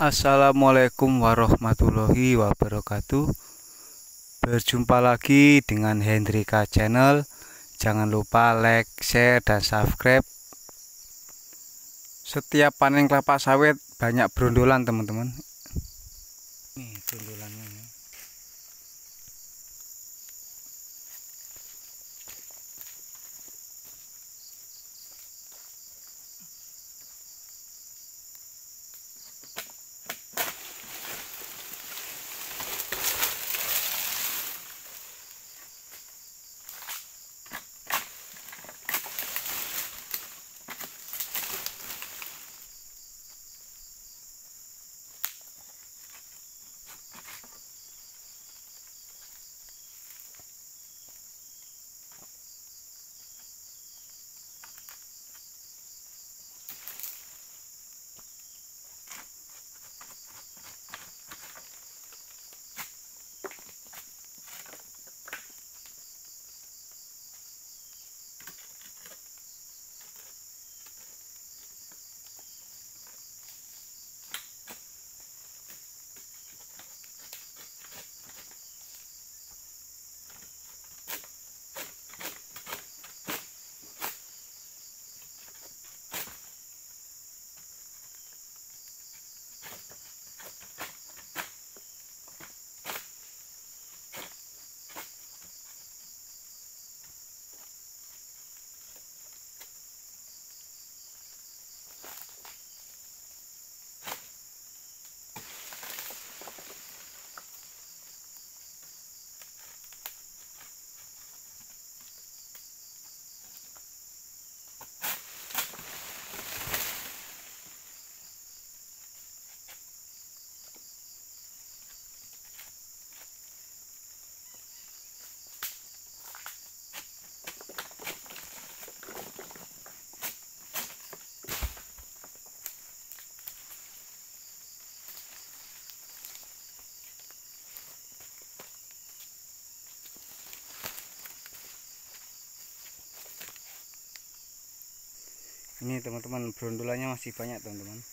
Assalamualaikum warahmatullahi wabarakatuh Berjumpa lagi dengan Hendrika Channel Jangan lupa like, share, dan subscribe Setiap panen kelapa sawit banyak berundulan teman-teman ini teman-teman berondolannya masih banyak teman-teman